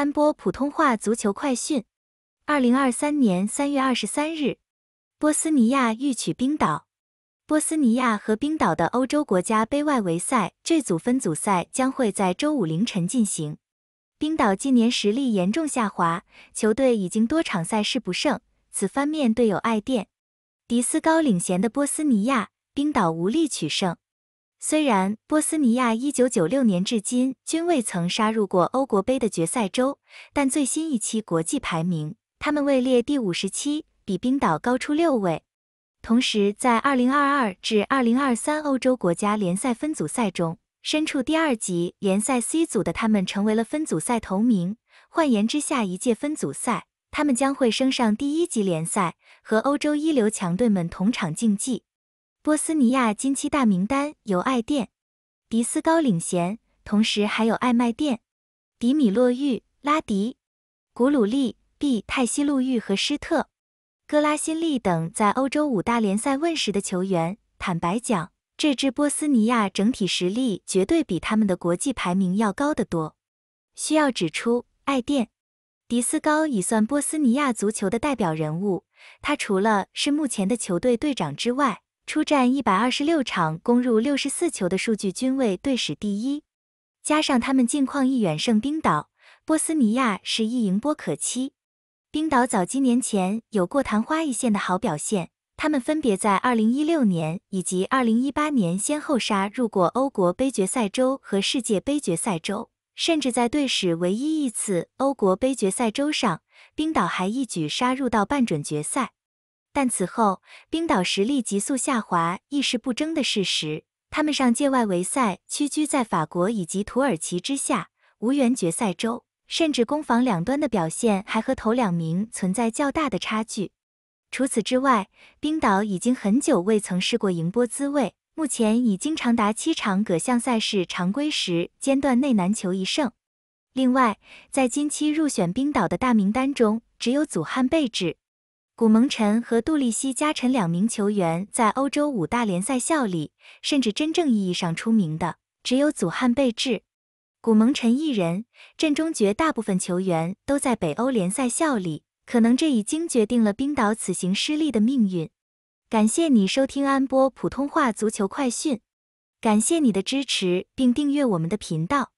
三播普通话足球快讯，二零二三年三月二十三日，波斯尼亚欲取冰岛。波斯尼亚和冰岛的欧洲国家杯外围赛这组分组赛将会在周五凌晨进行。冰岛近年实力严重下滑，球队已经多场赛事不胜，此番面对有爱电。迪斯高领衔的波斯尼亚，冰岛无力取胜。虽然波斯尼亚一九九六年至今均未曾杀入过欧国杯的决赛周，但最新一期国际排名，他们位列第五十七，比冰岛高出六位。同时，在二零二二至二零二三欧洲国家联赛分组赛中，身处第二级联赛 C 组的他们成为了分组赛头名，换言之下，一届分组赛，他们将会升上第一级联赛，和欧洲一流强队们同场竞技。波斯尼亚今期大名单由爱垫、迪斯高领衔，同时还有爱麦电迪米洛玉拉迪古鲁利毕泰西路玉和施特戈拉辛利等在欧洲五大联赛问世的球员。坦白讲，这支波斯尼亚整体实力绝对比他们的国际排名要高得多。需要指出，爱电迪斯高已算波斯尼亚足球的代表人物，他除了是目前的球队队长之外。出战一百二十六场，攻入六十四球的数据均为队史第一，加上他们近况一远胜冰岛、波斯尼亚，是一赢波可期。冰岛早几年前有过昙花一现的好表现，他们分别在二零一六年以及二零一八年先后杀入过欧国杯决赛周和世界杯决赛周，甚至在队史唯一一次欧国杯决赛周上，冰岛还一举杀入到半准决赛。但此后，冰岛实力急速下滑，已是不争的事实。他们上届外围赛屈居在法国以及土耳其之下，无缘决赛周，甚至攻防两端的表现还和头两名存在较大的差距。除此之外，冰岛已经很久未曾试过赢波滋味，目前已经长达七场各项赛事常规时间段内难求一胜。另外，在今期入选冰岛的大名单中，只有祖汉贝治。古蒙臣和杜利西加臣两名球员在欧洲五大联赛效力，甚至真正意义上出名的只有祖汉贝治、古蒙臣一人。阵中绝大部分球员都在北欧联赛效力，可能这已经决定了冰岛此行失利的命运。感谢你收听安波普通话足球快讯，感谢你的支持并订阅我们的频道。